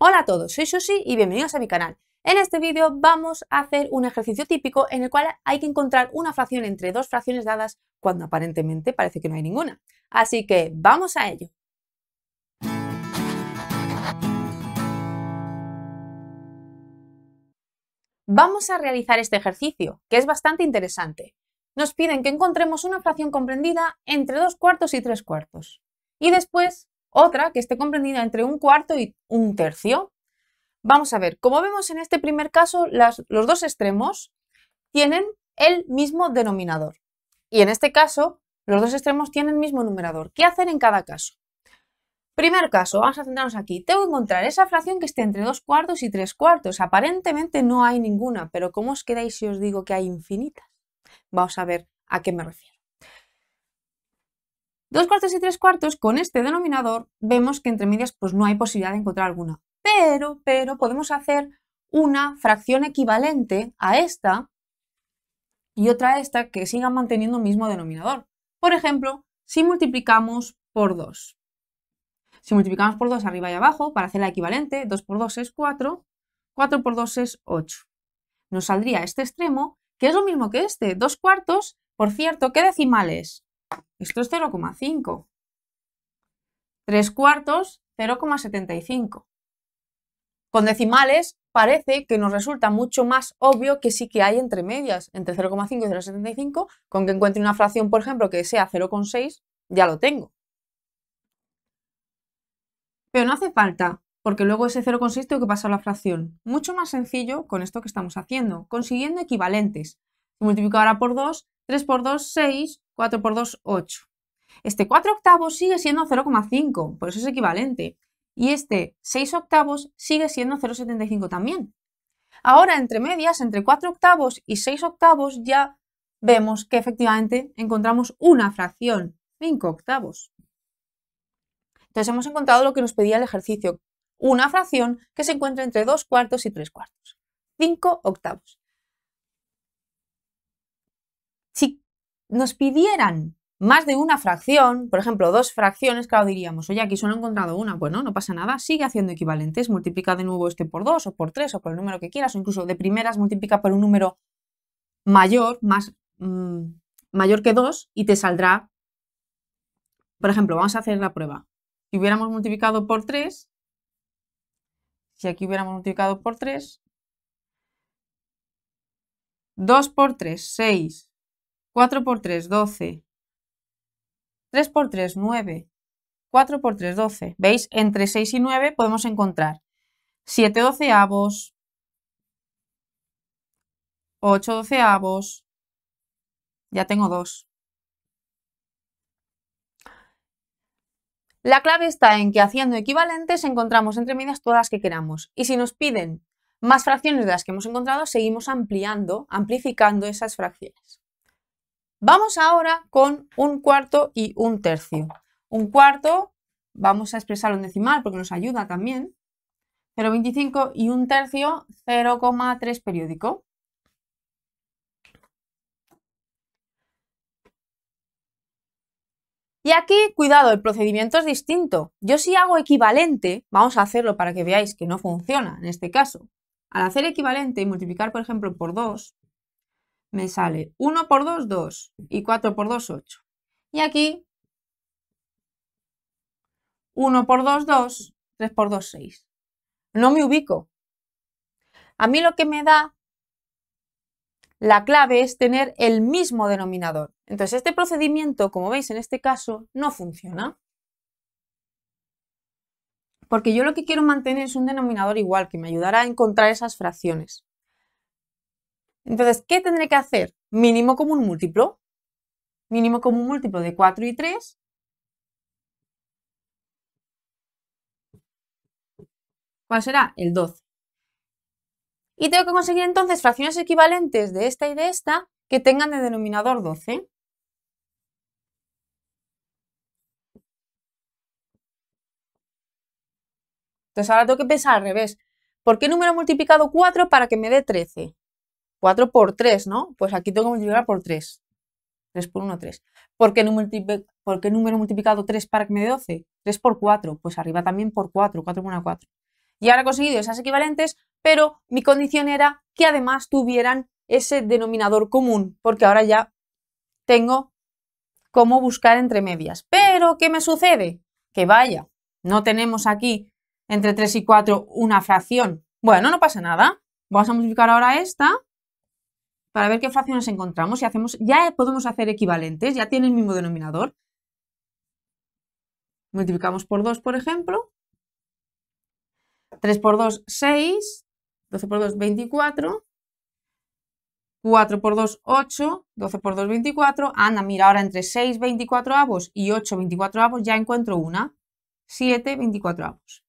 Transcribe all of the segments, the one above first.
Hola a todos, soy Sushi y bienvenidos a mi canal. En este vídeo vamos a hacer un ejercicio típico en el cual hay que encontrar una fracción entre dos fracciones dadas cuando aparentemente parece que no hay ninguna. Así que vamos a ello. Vamos a realizar este ejercicio, que es bastante interesante. Nos piden que encontremos una fracción comprendida entre dos cuartos y tres cuartos. Y después otra que esté comprendida entre un cuarto y un tercio. Vamos a ver, como vemos en este primer caso, los dos extremos tienen el mismo denominador. Y en este caso, los dos extremos tienen el mismo numerador. ¿Qué hacer en cada caso? Primer caso, vamos a centrarnos aquí. Tengo que encontrar esa fracción que esté entre dos cuartos y tres cuartos. Aparentemente no hay ninguna, pero ¿cómo os quedáis si os digo que hay infinitas? Vamos a ver a qué me refiero. Dos cuartos y tres cuartos, con este denominador, vemos que entre medias pues, no hay posibilidad de encontrar alguna. Pero, pero podemos hacer una fracción equivalente a esta y otra a esta que sigan manteniendo el mismo denominador. Por ejemplo, si multiplicamos por 2. Si multiplicamos por 2 arriba y abajo, para hacer la equivalente, 2 por 2 es 4, 4 por 2 es 8. Nos saldría este extremo, que es lo mismo que este, 2 cuartos, por cierto, ¿qué decimal es? Esto es 0,5. 3 cuartos, 0,75. Con decimales parece que nos resulta mucho más obvio que sí que hay entre medias, entre 0,5 y 0,75, con que encuentre una fracción, por ejemplo, que sea 0,6, ya lo tengo. Pero no hace falta, porque luego ese 0,6 tengo que pasar a la fracción. Mucho más sencillo con esto que estamos haciendo, consiguiendo equivalentes. Si multiplico ahora por 2, 3 por 2, 6, 4 por 2, 8. Este 4 octavos sigue siendo 0,5, por eso es equivalente. Y este 6 octavos sigue siendo 0,75 también. Ahora, entre medias, entre 4 octavos y 6 octavos, ya vemos que efectivamente encontramos una fracción, 5 octavos. Entonces hemos encontrado lo que nos pedía el ejercicio, una fracción que se encuentra entre 2 cuartos y 3 cuartos, 5 octavos. nos pidieran más de una fracción, por ejemplo, dos fracciones, claro, diríamos, oye, aquí solo he encontrado una, bueno, no pasa nada, sigue haciendo equivalentes, multiplica de nuevo este por dos o por tres o por el número que quieras, o incluso de primeras multiplica por un número mayor, más mm, mayor que dos, y te saldrá, por ejemplo, vamos a hacer la prueba. Si hubiéramos multiplicado por tres, si aquí hubiéramos multiplicado por tres, 2 por 3, 6, 4 por 3, 12. 3 por 3, 9. 4 por 3, 12. ¿Veis? Entre 6 y 9 podemos encontrar 7 doceavos, 8 doceavos, ya tengo 2. La clave está en que haciendo equivalentes encontramos entre medias todas las que queramos. Y si nos piden más fracciones de las que hemos encontrado, seguimos ampliando, amplificando esas fracciones. Vamos ahora con un cuarto y un tercio. Un cuarto, vamos a expresarlo en decimal porque nos ayuda también. 0,25 y un tercio, 0,3 periódico. Y aquí, cuidado, el procedimiento es distinto. Yo si hago equivalente, vamos a hacerlo para que veáis que no funciona en este caso. Al hacer equivalente y multiplicar, por ejemplo, por 2, me sale 1 por 2, 2 y 4 por 2, 8. Y aquí 1 por 2, 2, 3 por 2, 6. No me ubico. A mí lo que me da la clave es tener el mismo denominador. Entonces este procedimiento, como veis en este caso, no funciona. Porque yo lo que quiero mantener es un denominador igual, que me ayudará a encontrar esas fracciones. Entonces, ¿qué tendré que hacer? Mínimo común múltiplo. Mínimo común múltiplo de 4 y 3. ¿Cuál será? El 12. Y tengo que conseguir entonces fracciones equivalentes de esta y de esta que tengan de denominador 12. Entonces ahora tengo que pensar al revés. ¿Por qué número he multiplicado 4 para que me dé 13? 4 por 3, ¿no? Pues aquí tengo que multiplicar por 3. 3 por 1, 3. ¿Por qué, número multiplicado 3 para que me dé 12? 3 por 4, pues arriba también por 4, 4 por 1, 4. Y ahora he conseguido esas equivalentes, pero mi condición era que además tuvieran ese denominador común, porque ahora ya tengo cómo buscar entre medias. Pero, ¿qué me sucede? Que vaya, no tenemos aquí entre 3 y 4 una fracción. Bueno, no pasa nada. Vamos a multiplicar ahora esta para ver qué fracciones encontramos y hacemos, ya podemos hacer equivalentes, ya tiene el mismo denominador. Multiplicamos por 2, por ejemplo. 3 por 2, 6. 12 por 2, 24. 4 por 2, 8, 12 por 2, 24. Anda, mira, ahora entre 6, 24 avos y 8, 24 avos ya encuentro una. 7, 24 avos.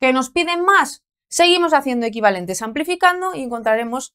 ¿Qué nos piden más? Seguimos haciendo equivalentes, amplificando y encontraremos